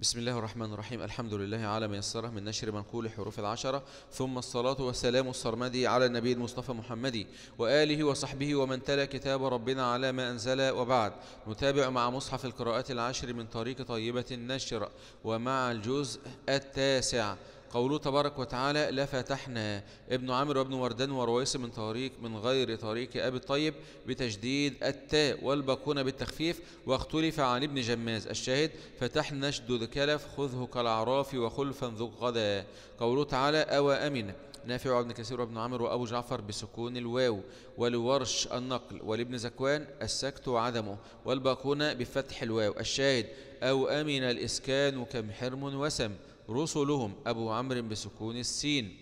بسم الله الرحمن الرحيم الحمد لله على ما يسره من نشر منقول حروف العشرة ثم الصلاة والسلام الصرمدي على النبي المصطفى محمدي وآله وصحبه ومن تلا كتاب ربنا على ما أنزل وبعد نتابع مع مصحف القراءات العشر من طريق طيبة النشر ومع الجزء التاسع قوله تبارك وتعالى لفتحنا ابن عامر وابن وردان ورويس من طريق من غير طريق أبي الطيب بتشديد التاء والباقون بالتخفيف واختلف عن ابن جماز الشاهد فتحنا اشدد كلف خذه كالعراف وخلفا ذو غدا قوله تعالى أوى أمن نافع وابن كثير وابن عامر وابو جعفر بسكون الواو والورش النقل ولابن زكوان السكت وعدمه والباقون بفتح الواو الشاهد أو أمن الإسكان كم حرم وسم رسلهم أبو عمرو بسكون السين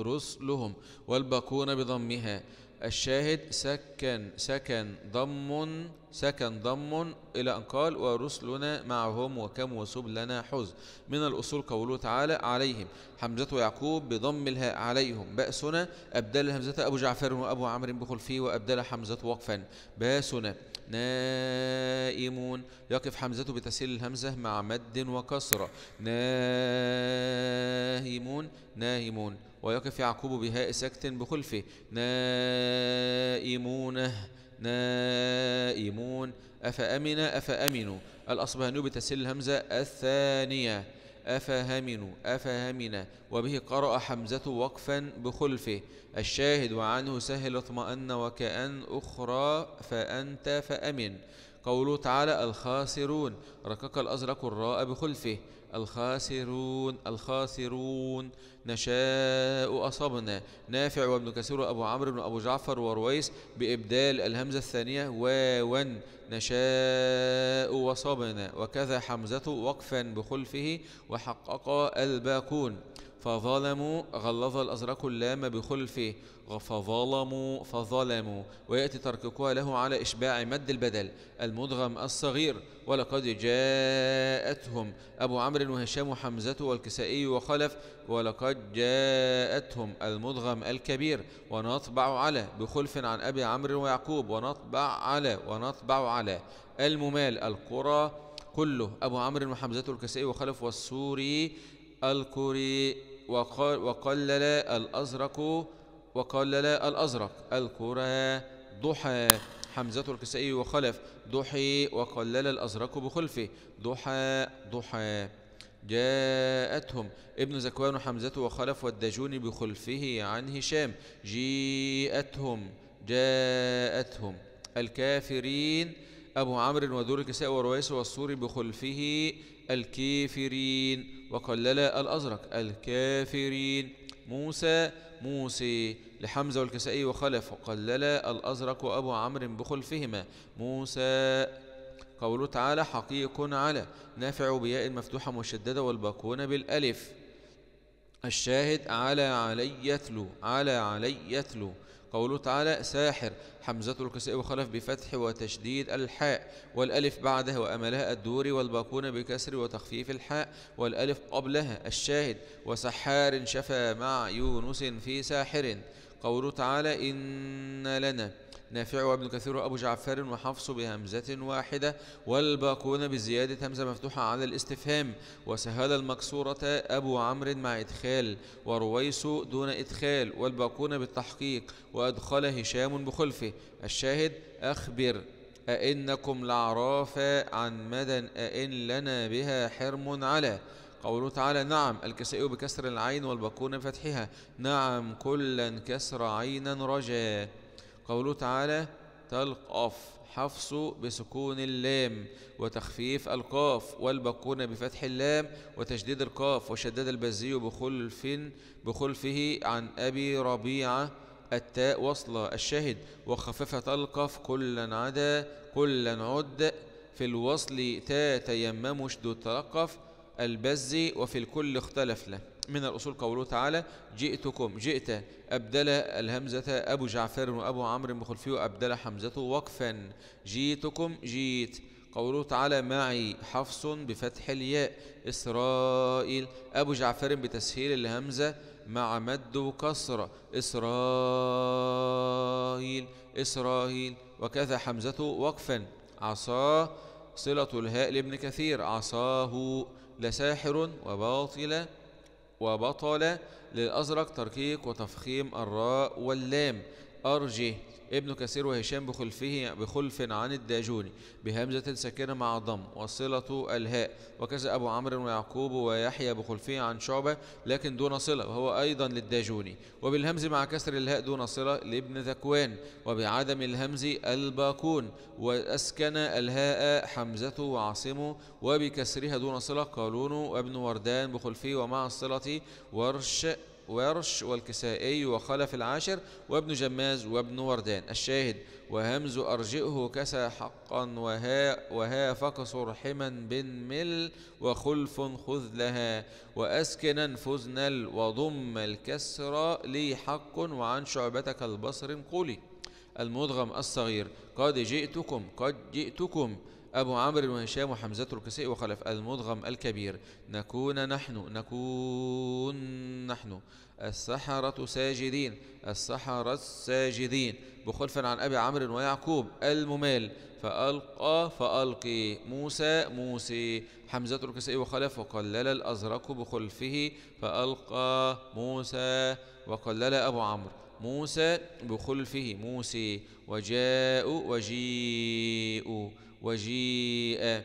رسلهم والباقون بضمها الشاهد سكن سكن ضم سكن ضم إلى أن قال ورسلنا معهم وكم وسب لنا حز من الأصول قوله تعالى عليهم حمزة يعقوب بضم الهاء عليهم بأسنا أبدل همزة أبو جعفر وأبو عمرو بخلفي وأبدل حمزة وقفا باسنا نائمون يقف حمزة بتسهيل الهمزة مع مد وكسرة نائمون نائمون ويقف يعقوب بهاء سكت بخلفه نائمون نائمون أفأمن أفأمنوا الأصبهاني بتسهيل الهمزة الثانية أفهمن أفهمنا وبه قرأ حمزة وقفا بخلفه الشاهد وعنه سهل اطمأن وكأن أخرى فأنت فأمن قوله تعالى الخاسرون ركك الأزرق الراء بخلفه الخاسرون الخاسرون نشاء أصبنا نافع وابن كثير وأبو عمرو بن أبو جعفر ورويس بإبدال الهمزة الثانية واوا نشاء وصبنا وكذا حمزة وقفا بخلفه وحقق الباقون فظلموا غلظ الأزرق اللام بخلفه فظلموا فظلموا ويأتي تركيقها له على إشباع مد البدل المدغم الصغير ولقد جاءتهم أبو عمرو وهشام وحمزة والكسائي وخلف ولقد جاءتهم المدغم الكبير ونطبع على بخلف عن أبي عمرو ويعقوب ونطبع على ونطبع على الممال القرى كله أبو عمرو وحمزة الكسائي وخلف والسوري الكوري وقال وقلل الأزرق وقلل الأزرق الكرة ضحى حمزة الكسائي وخلف ضحي وقلل الأزرق بخلفه ضحى ضحى جاءتهم ابن زكوان وحمزة وخلف والدجون بخلفه عن هشام جيئتهم جاءتهم الكافرين أبو عمرو ودور الكساء ورويس والصور بخلفه الكافرين وقلل الأزرق الكافرين موسى موسي لحمزة والكسائي وخلف وقلل الأزرق وأبو عمرو بخلفهما موسى قوله تعالى حقيق على نافع بياء مفتوحة مشددة والباقون بالألف الشاهد على علي يتلو على علي يتلو قوله تعالى ساحر حمزة الكساء وخلف بفتح وتشديد الحاء والألف بعدها وأملها الدور والباقون بكسر وتخفيف الحاء والألف قبلها الشاهد وسحار شفى مع يونس في ساحر قوله تعالى إن لنا نافع وابن كثير وأبو جعفر وحفص بهمزة واحدة والباقون بزيادة همزة مفتوحة على الاستفهام وسهل المكسورة أبو عمرو مع إدخال ورويس دون إدخال والباقون بالتحقيق وأدخل هشام بخلفه الشاهد أخبر أئنكم لعراف عن مدى أئن لنا بها حرم على قوله تعالى نعم الكسائي بكسر العين والباقون بفتحها نعم كلا كسر عينا رجاء قوله تعالى تلقف حفص بسكون اللام وتخفيف القاف والبقون بفتح اللام وتشديد القاف وشدد البزي بخلف بخلفه عن أبي ربيعة التاء وصلة الشاهد وخفف تلقف كلا عدا كلا عد في الوصل تا تيمم شدود تلقف البزي وفي الكل اختلف له من الأصول قوله تعالى جئتكم جئت أبدل الهمزة أبو جعفر وأبو عمرو بن خلفي أبدل حمزة وقفا جئتكم جيت قوله تعالى معي حفص بفتح الياء إسرائيل أبو جعفر بتسهيل الهمزة مع مد وكسرة إسرائيل إسرائيل وكذا حمزة وقفا عصاه صلة الهاء لابن كثير عصاه لساحر وباطل وبطل للأزرق ترقيق وتفخيم الراء واللام أرجه ابن كثير وهشام بخلفه بخلف عن الداجوني بهمزة ساكنة مع ضم وصلة الهاء وكذا أبو عمرو ويعقوب ويحيى بخلفه عن شعبة لكن دون صلة وهو أيضا للداجوني وبالهمز مع كسر الهاء دون صلة لابن ذكوان وبعدم الهمز الباقون وأسكن الهاء حمزة وعاصمه وبكسرها دون صلة قالون وابن وردان بخلفه ومع الصلة ورش ورش والكسائي وخلف العاشر وابن جماز وابن وردان الشاهد وهمز أرجئه كسى حقا وها, وها فقصر حما بن مل وخلف خذ لها وأسكنا فزنل وضم الكسر لي حق وعن شعبتك البصر قولي المدغم الصغير قد جئتكم قد جئتكم أبو عمرو وهشام وحمزة الكسائي وخلف المضغم الكبير نكون نحن نكون نحن السحرة ساجدين السحرة الساجدين بخلف عن أبي عمرو ويعقوب الممال فألقى فألقي موسى موسي حمزة الكسائي وخلف وقلل الأزرق بخلفه فألقى موسى وقلل أبو عمرو موسى بخلفه موسى وجاء وجيء وجيء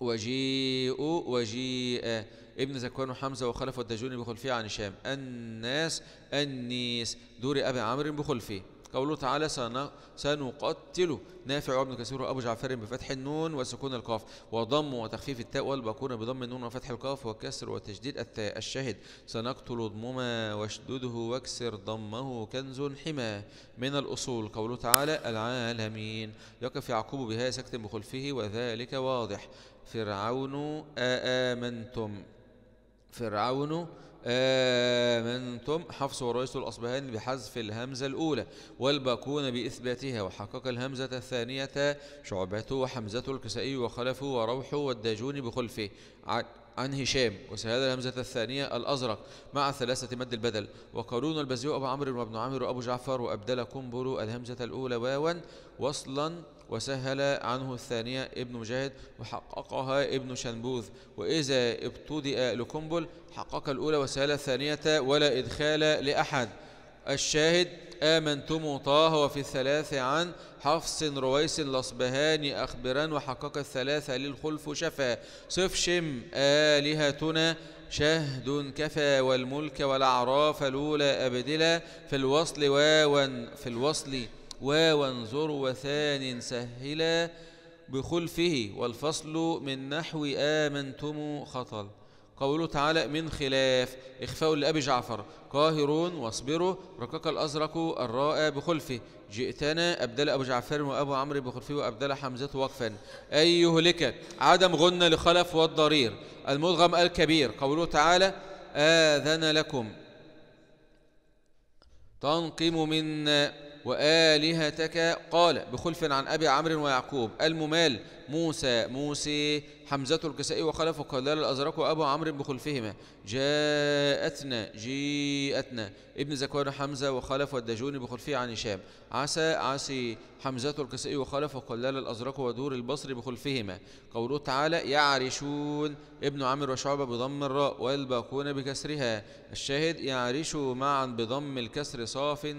وجيء وجيء ابن زكوان وحمزة وخلف والدجون بخلفه عن هشام الناس النيس دور أبي عمرو بخلفه قوله تعالى سنقتله نافع وابن كثير وابو جعفر بفتح النون وسكون القاف وضم وتخفيف التاء والباقون بضم النون وفتح القاف وكسر وتشديد التاء الشاهد سنقتل ضمما واشدده واكسر ضمه كنز حما من الاصول قوله تعالى العالمين يقف يعقوب بها سكت بخلفه وذلك واضح فرعون آمنتم فرعون آمنتم حفص والرئيس الأصبهاني بحذف الهمزة الأولى والباقون بإثباتها وحقق الهمزة الثانية شعبته وحمزة الكسائي وخلفه وروحه والداجون بخلفه عن هشام وسهاد الهمزة الثانية الأزرق مع ثلاثة مد البدل وقارون البزيو أبو عمرو وابن عامر أبو جعفر وأبدل كنبر الهمزة الأولى واوا وصلا وسهل عنه الثانية ابن مجاهد وحققها ابن شنبوذ وإذا ابتدئ لقنبل حقق الأولى وسهل الثانية ولا إدخال لأحد الشاهد آمنتم طه وفي الثلاث عن حفص رويس الأصبهاني أخبران وحقق الثلاثة للخلف شفا صف شم آلهتنا شهد كفى والملك والأعراف الأولى أبدلا في الوصل واوا في الوصل وانظر وثان سهلا بخلفه والفصل من نحو آمنتم خطل قوله تعالى من خلاف إخفاء لأبي جعفر قاهرون واصبروا ركك الأزرق الراء بخلفه جئتنا أبدل أبو جعفر وأبو عمرو بخلفه وأبدل حمزة وقفا أي يهلك عدم غنى لخلف والضرير المدغم الكبير قوله تعالى آذن لكم تنقم من وآلهتك قال بخلف عن أبي عمرو ويعقوب الممال موسى موسى حمزة الكسائي وخلف وقلال الأزرق وأبو عمرو بخلفهما جاءتنا جيءتنا ابن زكوان حمزة وخلف والدجوني بخلفه عن هشام عسى عسي حمزة الكسائي وخلف وقلال الأزرق ودور البصري بخلفهما قوله تعالى يعرشون ابن عمرو وشعبة بضم الراء والباقون بكسرها الشاهد يعرش معا بضم الكسر صاف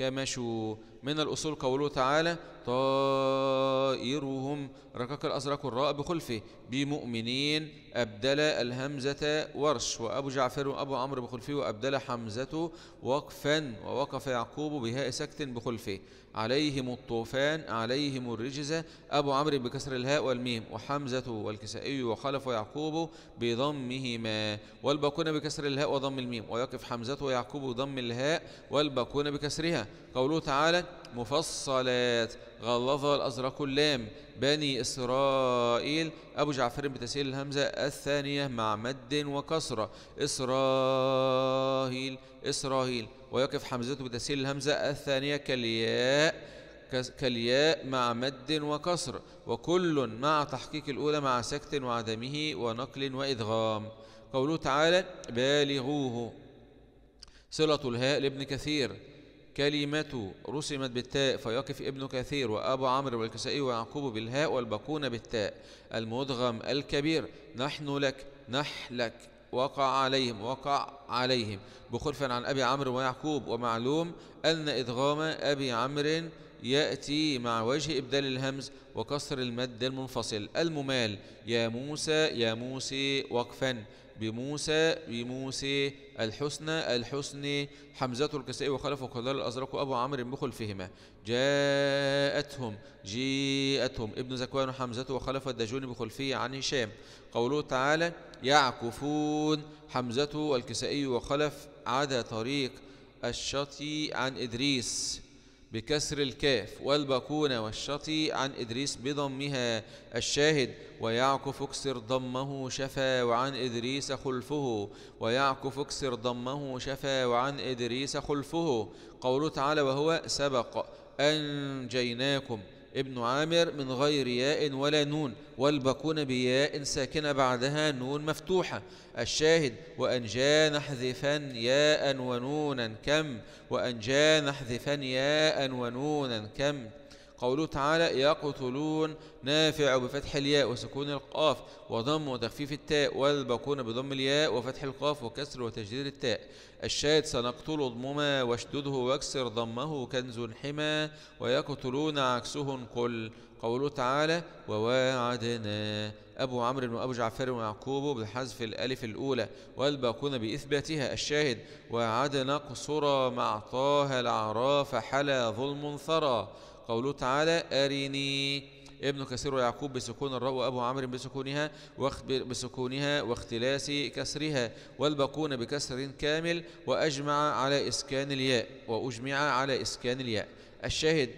كمشوا من الأصول قوله تعالى طائرهم ركك الأزرق الراء بخلفه بمؤمنين أبدل الهمزة ورش وأبو جعفر وأبو عمرو بخلفه وأبدل حمزة وقفا ووقف يعقوب بهاء سكت بخلفه عليهم الطوفان عليهم الرجزة أبو عمرو بكسر الهاء والميم وحمزة والكسائي وخلف يعقوب بضمهما والباقون بكسر الهاء وضم الميم ويقف حمزة ويعقوب بضم الهاء والباقون بكسرها قوله تعالى مفصلات غلظها الأزرق اللام بني إسرائيل أبو جعفر بتسهيل الهمزة الثانية مع مد وكسرة إسرائيل إسرائيل ويقف حمزته بتسهيل الهمزة الثانية كالياء كالياء مع مد وكسر وكل مع تحقيق الأولى مع سكت وعدمه ونقل وإدغام قوله تعالى بالغوه صلة الهاء لابن كثير كلمة رسمت بالتاء فيقف ابن كثير وأبو عمرو والكسائي ويعقوب بالهاء والباقون بالتاء المدغم الكبير نحن لك نحلك وقع عليهم وقع عليهم بخلف عن أبي عمرو ويعقوب ومعلوم أن إدغام أبي عمرو يأتي مع وجه إبدال الهمز وكسر المد المنفصل الممال يا موسى يا موسى وقفا بموسى بموسى الحسنى الحسنى حمزة الكسائي وخلف وقلال الأزرق وأبو عمرو بن فيهما جاءتهم جاءتهم ابن زكوان وحمزة وخلف الدجون بخلفية عن هشام قوله تعالى يعكفون حمزة الكسائي وخلف عدا طريق الشطي عن إدريس بكسر الكاف والبكون والشطي عن إدريس بضمها الشاهد ويعكف اكسر ضمه شفا وعن إدريس خلفه ويعكف اكسر ضمه شفا وعن إدريس خلفه قوله تعالى وهو سبق أنجيناكم ابن عامر من غير ياء ولا نون والباقون بياء ساكنة بعدها نون مفتوحة الشاهد وأن جاء نحذفا ياء ونونا كم وأن جاء نحذفا ياء ونونا كم قوله تعالى يقتلون نافع بفتح الياء وسكون القاف وضم وتخفيف التاء والباقون بضم الياء وفتح القاف وكسر وتجديد التاء الشاهد سنقتل ضمما واشدده واكسر ضمه كنز حما ويقتلون عكسه قل قوله تعالى وواعدنا أبو عمرو وأبو جعفر ويعقوب بحذف الألف الأولى والباقون بإثباتها الشاهد وعدنا قصرا معطاها العراف حلا ظلم ثرى قوله تعالى أرني ابن كثير ويعقوب بسكون الراء وأبو عمرو بسكونها بسكونها واختلاس كسرها والباقون بكسر كامل وأجمع على إسكان الياء وأجمع على إسكان الياء الشاهد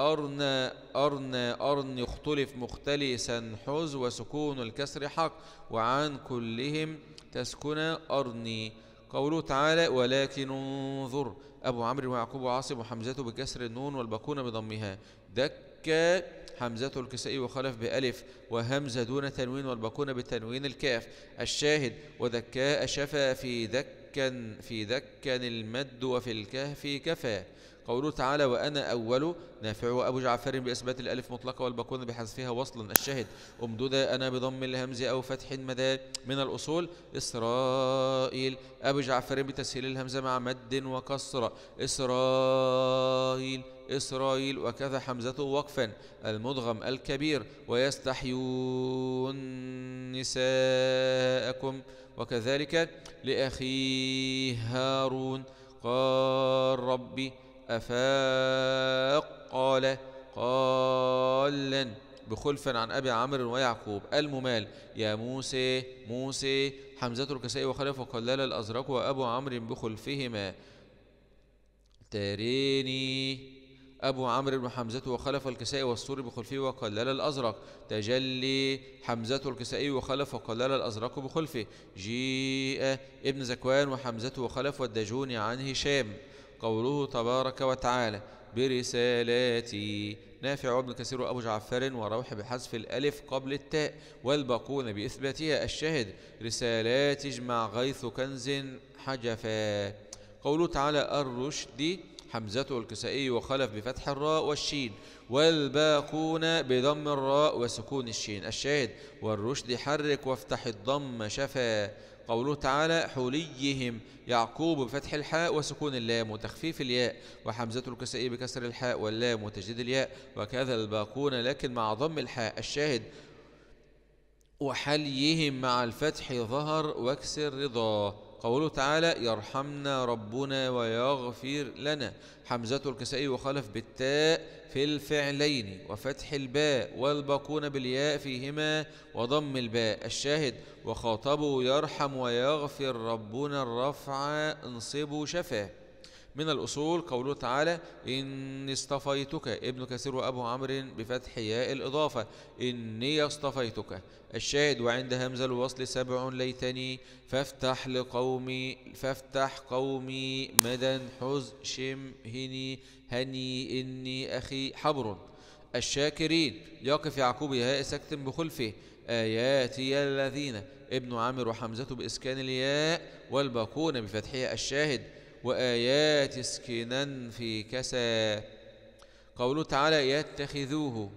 أرنا أرنا أرن يختلف مختلسا حز وسكون الكسر حق وعن كلهم تسكن أرني قوله تعالى ولكن انظر أبو عمرو ويعقوب وعاصم وحمزة بكسر النون والباقون بضمها دكا حمزة الكسائي وخلف بألف وهمزة دون تنوين والباقون بتنوين الكاف الشاهد ودكاء شفى في دكا في دكا المد وفي الكهف كفى قوله تعالى وأنا أول نافع وأبو جعفر بإثبات الألف مطلقة والباقون بحذفها وصلا الشاهد أمدد أنا بضم الهمز أو فتح مدى من الأصول إسرائيل أبو جعفر بتسهيل الهمزة مع مد وكسرة إسرائيل إسرائيل وكذا حمزة وقفا المدغم الكبير ويستحيون نساءكم وكذلك لأخي هارون قال ربي أفاق قال قالا بخلفا عن أبي عمرو ويعقوب الممال يا موسى موسى حمزة الكسائي وخلف وقلال الأزرق وأبو عمرو بخلفهما تريني أبو عمرو بن حمزة وخلف الكسائي والصور بخلفه وقلل الأزرق تجلي حمزة الكسائي وخلف وقلل الأزرق بخلفه جيء ابن زكوان وحمزة وخلف والدجون عن هشام قوله تبارك وتعالى برسالاتي نافع وابن كثير وأبو جعفر وروح بحذف الألف قبل التاء والباقون بإثباتها الشاهد رسالات اجمع غيث كنز حجفا قوله تعالى الرشد حمزة الكسائي وخلف بفتح الراء والشين والباقون بضم الراء وسكون الشين الشاهد والرشد حرك وافتح الضم شفا قوله تعالى حليهم يعقوب بفتح الحاء وسكون اللام وتخفيف الياء وحمزة الكسائي بكسر الحاء واللام وتجديد الياء وكذا الباقون لكن مع ضم الحاء الشاهد وحليهم مع الفتح ظهر واكسر رضاه قوله تعالى يرحمنا ربنا ويغفر لنا حمزة الكسائي وخلف بالتاء في الفعلين وفتح الباء والباقون بالياء فيهما وضم الباء الشاهد وخاطبوا يرحم ويغفر ربنا الرفع انصبوا شفاه من الأصول قوله تعالى إني اصطفيتك ابن كثير وأبو عمرو بفتح ياء الإضافة إني اصطفيتك الشاهد وعند همزة الوصل سبع ليتني فافتح لقومي فافتح قومي مدى حز شم هني هني إني أخي حبر الشاكرين يقف يعقوب ياء سكت بخلفه آياتي الذين ابن عامر وحمزة بإسكان الياء والباقون بفتحها الشاهد وآيات سكنا في كسى قوله تعالى يتخذوه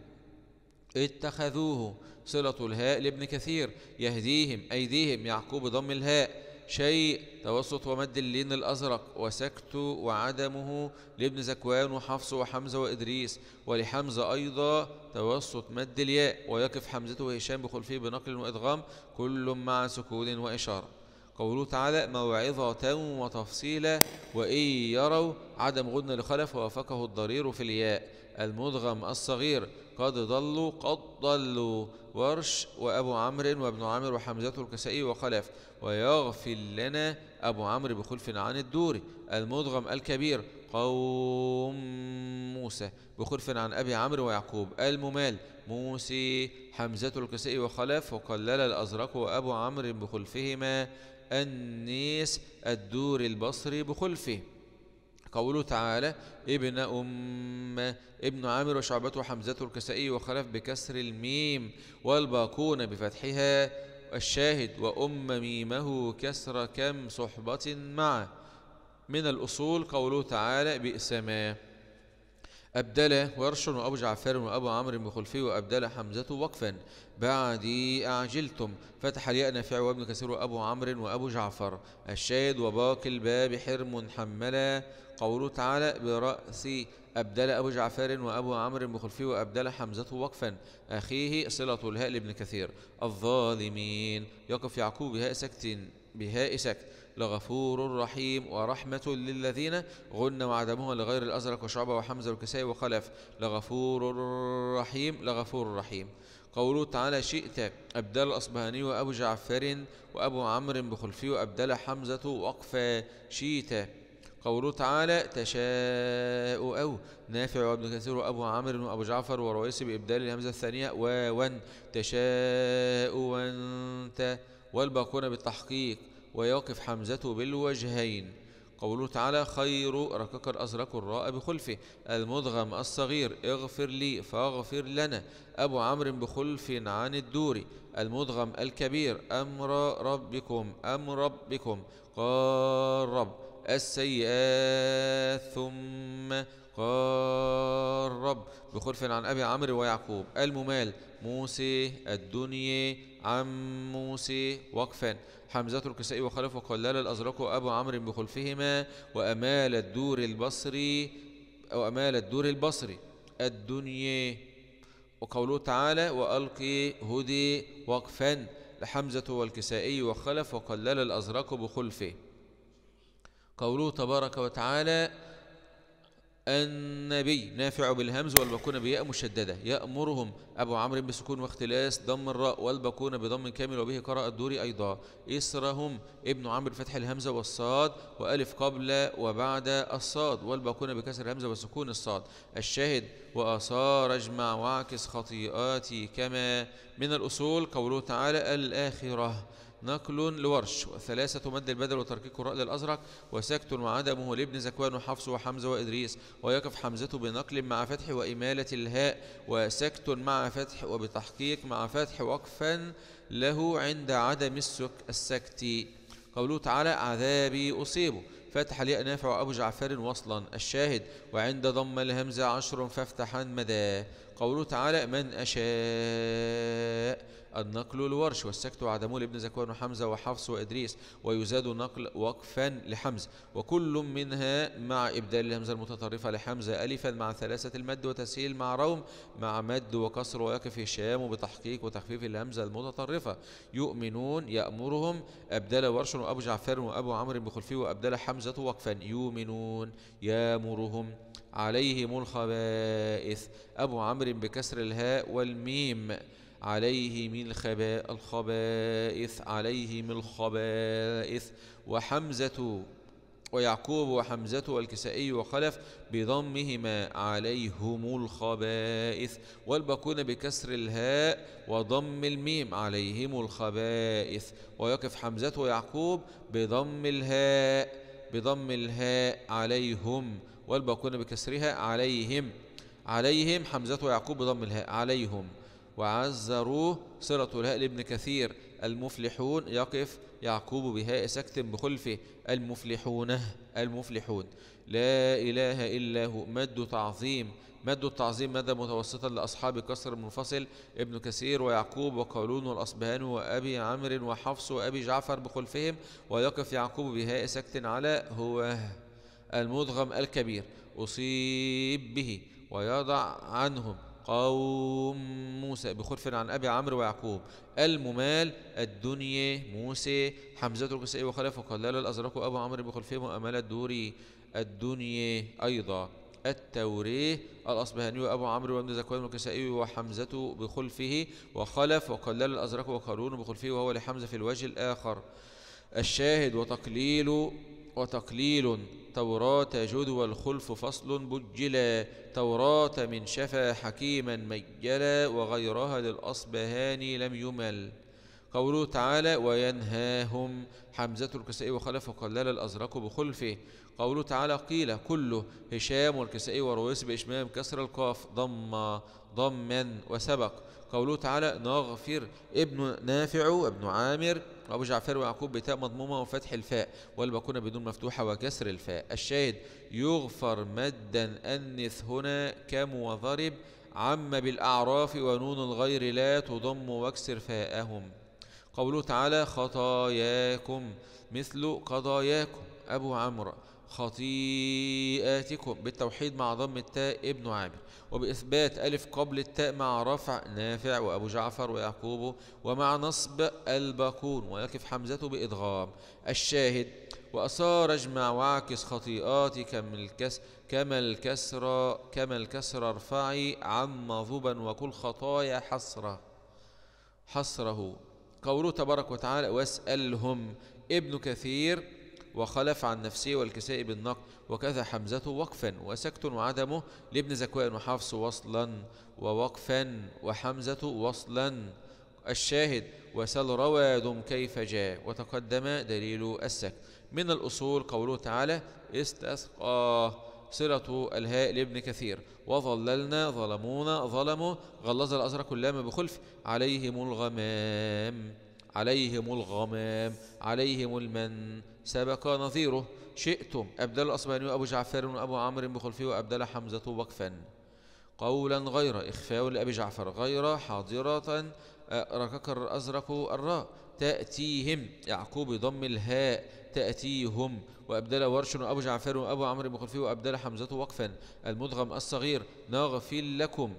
اتخذوه صلة الهاء لابن كثير يهديهم أيديهم يعقوب ضم الهاء شيء توسط ومد اللين الأزرق وسكت وعدمه لابن زكوان وحفص وحمزة وإدريس ولحمزة أيضا توسط مد الياء ويقف حمزته وهشام بخلفه بنقل وإدغام كل مع سكون وإشارة قوله تعالى موعظة وتفصيلا وإن يروا عدم غدن لخلف ووافقه الضرير في الياء المدغم الصغير قد ضلوا قد ضلوا ورش وأبو عمرو وابن عامر وحمزة الكسائي وخلف ويغفل لنا أبو عمرو بخلف عن الدور المدغم الكبير قوم موسى بخلف عن أبي عمرو ويعقوب الممال موسي حمزة الكسائي وخلف وقلل الأزرق وأبو عمرو بخلفهما النيس الدور البصري بخلفه قوله تعالى ابن أم ابن عامر وشعبته حمزة الكسائي وخلف بكسر الميم والباقون بفتحها الشاهد وأم ميمه كسر كم صحبة معه من الأصول قوله تعالى بئس ما أبدله ورش وأبو جعفر وأبو عمرو بن خلفي وأبدل حمزة وقفا بعدي أعجلتم فتح الياء نافع وابن كثير وأبو عمرو وأبو جعفر الشاهد وباقي الباب حرم حملا قوله تعالى برأس أبدل أبو جعفر وأبو عمرو بن خلفي وأبدل حمزة وقفا أخيه صلة الهاء لابن كثير الظالمين يقف يعقوب بهاء سكت بهاء سكت لغفور رحيم ورحمة للذين غن عدمهم لغير الأزرق وشعبة وحمزة والكسائي وخلف لغفور رحيم لغفور رحيم قوله تعالى شئت أبدل الأصبهاني وأبو جعفر وأبو عمرو بخلفي وأبدل حمزة وقفا شئت قوله تعالى تشاء أو نافع وابن كثير وأبو عمرو وأبو جعفر ورويس بإبدال الهمزة الثانية وون تشاء وانت والباقون بالتحقيق ويقف حمزة بالوجهين قوله تعالى خير ركك الأزرق الراء بخلفه المدغم الصغير اغفر لي فاغفر لنا أبو عمرو بخلف عن الدور المدغم الكبير أمر ربكم أمر ربكم قال رب السيئات ثم قال رب بخلف عن أبي عمرو ويعقوب الممال موسى الدنيا عم موسى وقفا حمزة الكسائي وخلف وقلل الأزرق وأبو عمرو بخلفهما وأمال الدور البصري أو أمال الدور البصري الدنيا وقوله تعالى وألقي هدي وقفا لحمزة والكسائي وخلف وقلل الأزرق بخلفه قوله تبارك وتعالى النبي نافع بالهمز والباقون بياء مشددة يأمرهم أبو عمرو بسكون واختلاس ضم الراء والباقون بضم كامل وبه قراء الدوري أيضا إسرهم ابن عمرو بفتح الهمزة والصاد وألف قبل وبعد الصاد والباقون بكسر الهمزة وسكون الصاد الشاهد وآثار اجمع واعكس خطيئاتي كما من الأصول قوله تعالى الآخرة نقل لورش وثلاثة مد البدل وتركيك الراء للأزرق وسكت وعدمه لابن زكوان وحفص وحمزة وإدريس ويقف حمزة بنقل مع فتح وإمالة الهاء وسكت مع فتح وبتحقيق مع فتح وقفا له عند عدم السك السكت قوله تعالى عذابي أصيبه فتح الياء نافع وأبو جعفر وصلا الشاهد وعند ضم الهمزة عشر فافتحا مدى قوله تعالى من أشاء النقل الورش والسكت وعدمه لابن زكوان وحمزة وحفص وإدريس ويزاد نقل وقفا لحمزة وكل منها مع إبدال الهمزة المتطرفة لحمزة ألفا مع ثلاثة المد وتسهيل مع روم مع مد وكسر ويقف هشام بتحقيق وتخفيف الهمزة المتطرفة يؤمنون يأمرهم أبدال ورش وأبو جعفر وأبو عمرو بخلفي وأبدال حمزة وقفا يؤمنون يأمرهم عليهم الخبائث أبو عمرو بكسر الهاء والميم عليهم الخباء الخبائث عليهم الخبائث وحمزة ويعقوب وحمزة والكسائي وخلف بضمهما عليهم الخبائث والباقون بكسر الهاء وضم الميم عليهم الخبائث ويقف حمزة ويعقوب بضم الهاء بضم الهاء عليهم والباقون بكسرها عليهم عليهم حمزة ويعقوب بضم الهاء عليهم وعزروه صلة الهاء لابن كثير المفلحون يقف يعقوب بهاء سكت بخلفه المفلحون المفلحون لا إله إلا هو مد تعظيم مد التعظيم مدى متوسطا لأصحاب كسر المنفصل ابن كثير ويعقوب وقولون والأصبهان وأبي عمرو وحفص وأبي جعفر بخلفهم ويقف يعقوب بهاء سكت على هو المدغم الكبير أصيب به ويضع عنهم قوم موسى بخلف عن أبي عمرو ويعقوب الممال الدنيا موسى حمزة الكسائي وخلفه قال الأزرق أبو عمرو بخلفهم وأمال الدوري الدنيا أيضا التوريه الأصبهاني وأبو عمرو وابن زكوان والكسائي وحمزة بخلفه وخلف وقلال الأزرق وقارون بخلفه وهو لحمزة في الوجه الآخر الشاهد وتقليل وتقليل توراة جدوى الخلف فصل بجلا توراة من شفا حكيما مجلا وغيرها للأصبهاني لم يمل قوله تعالى وينهاهم حمزة الكسائي وخلف وقلال الأزرق بخلفه قوله تعالى قيل كله هشام والكسائي ورويس بإشمام كسر القاف ضم ضما وسبق قوله تعالى نغفر ابن نافع وابن عامر وأبو جعفر ويعقوب بتاء مضمومة وفتح الفاء والباقون بدون مفتوحة وكسر الفاء الشاهد يغفر مدا أنث هنا كم وضرب عم بالأعراف ونون الغير لا تضم واكسر فاءهم قوله تعالى خطاياكم مثل قضاياكم أبو عمرو خطيئاتكم بالتوحيد مع ضم التاء ابن عامر وبإثبات ألف قبل التاء مع رفع نافع وأبو جعفر ويعقوب ومع نصب الباقون ويقف حمزته بإدغام الشاهد وأصار اجمع واعكس خطيئاتي الكس كما الكسر كما الكسر ارفعي عما ظبا وكل خطايا حسرة حسره قوله تبارك وتعالى واسألهم ابن كثير وخلف عن نفسه والكسائي بالنقد وكذا حمزته وقفا وسكت وعدمه لابن زكوان وحفص وصلا ووقفا وحمزة وصلا الشاهد وسل رواد كيف جاء وتقدم دليل السكت من الأصول قوله تعالى استسقاه صلة الهاء لابن كثير وظللنا ظلمونا ظلموا غلظ الأزرق اللام بخلف عليهم الغمام عليهم الغمام عليهم المن سبق نظيره شئتم أبدل الأصبهاني وأبو جعفر وأبو عمرو بخلفه وأبدل حمزة وقفا قولا غير إخفاء لأبي جعفر غير حاضرة ركك الأزرق الراء تأتيهم يعقوب ضم الهاء تأتيهم وأبدل ورش وأبو جعفر وأبو عمرو بن خلفي وأبدل حمزة وقفا المدغم الصغير نغفر لكم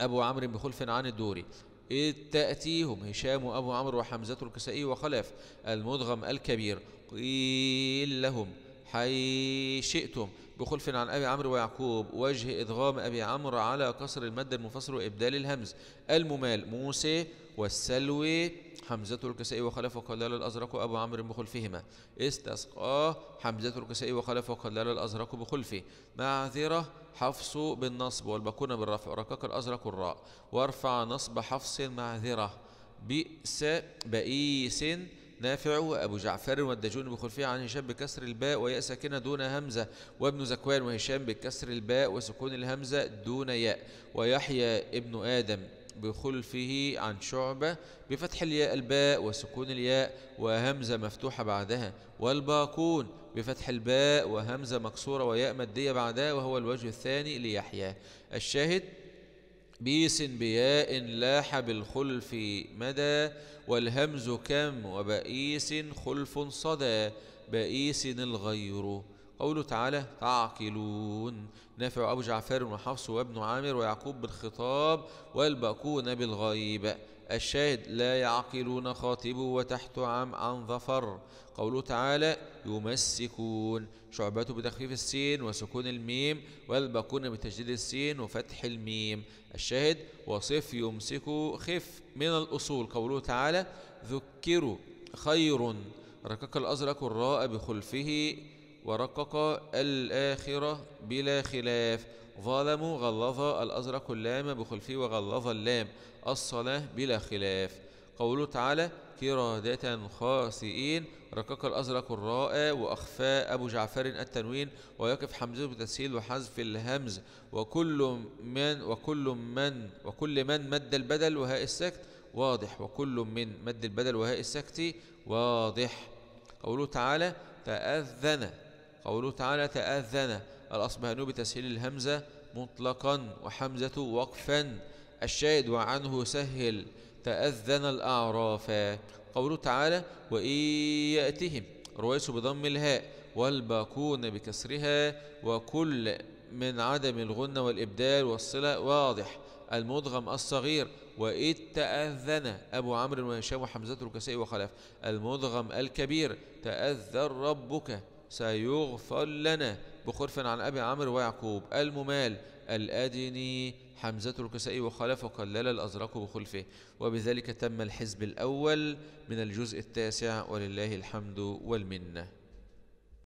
أبو عمرو بن خلف عن الدوري إذ تأتيهم هشام وأبو عمرو وحمزة الكسائي وخلف المدغم الكبير قيل لهم حي شئتم بخلف عن أبي عمرو ويعقوب وجه إدغام أبي عمرو على كسر المد المنفصل وإبدال الهمز الممال موسى والسلوي حمزة الكسائي وخلف وقلال الأزرق وأبو عمرو بخلفهما استسقى حمزة الكسائي وخلف وقلال الأزرق بخلفه معذرة حفص بالنصب والبكون بالرفع ركاك الأزرق الراء وارفع نصب حفص معذرة بئس بئيس نافع وأبو جعفر والدجون بخلفية عن هشام بكسر الباء وياء ساكنة دون همزة وابن زكوان وهشام بكسر الباء وسكون الهمزة دون ياء ويحيى ابن آدم بخلفه عن شعبة بفتح الياء الباء وسكون الياء وهمزة مفتوحة بعدها والباقون بفتح الباء وهمزة مكسورة وياء مدية بعدها وهو الوجه الثاني ليحيى الشاهد بيس بياء لاح بالخلف مدى والهمز كم وبئيس خلف صدى بئيس الغير قوله تعالى تعقلون نافع أبو جعفر بن حفص وابن عامر ويعقوب بالخطاب والباقون بالغيب الشاهد لا يعقلون خاطب وتحت عم عن ظفر قوله تعالى يمسكون شعبة بتخفيف السين وسكون الميم والباقون بتشديد السين وفتح الميم الشاهد وصف يمسك خف من الأصول قوله تعالى ذكروا خير ركك الأزرق الراء بخلفه ورقق الآخرة بلا خلاف ظلموا غلظ الأزرق اللام بخلفي وغلظ اللام الصلاة بلا خلاف قوله تعالى كرادة خاسئين رقق الأزرق الراء وأخفاء أبو جعفر التنوين ويقف حمزة بتسهيل وحذف الهمز وكل من وكل من وكل من مد البدل وهاء السكت واضح وكل من مد البدل وهاء السكت واضح قوله تعالى تأذن قوله تعالى تأذن الأصبهاني بتسهيل الهمزة مطلقا وحمزة وقفا الشاهد وعنه سهل تأذن الأعراف قوله تعالى وإن يأتهم رويس بضم الهاء والباقون بكسرها وكل من عدم الغنة والإبدال والصلة واضح المدغم الصغير وإذ تأذن أبو عمرو وهشام وحمزة الكسائي وخلف المدغم الكبير تأذن ربك سيغفر لنا بخرف عن أبي عمرو ويعقوب الممال الأدني حمزة الكسائي وخلفه قلل الأزرق بخلفه وبذلك تم الحزب الأول من الجزء التاسع ولله الحمد والمنه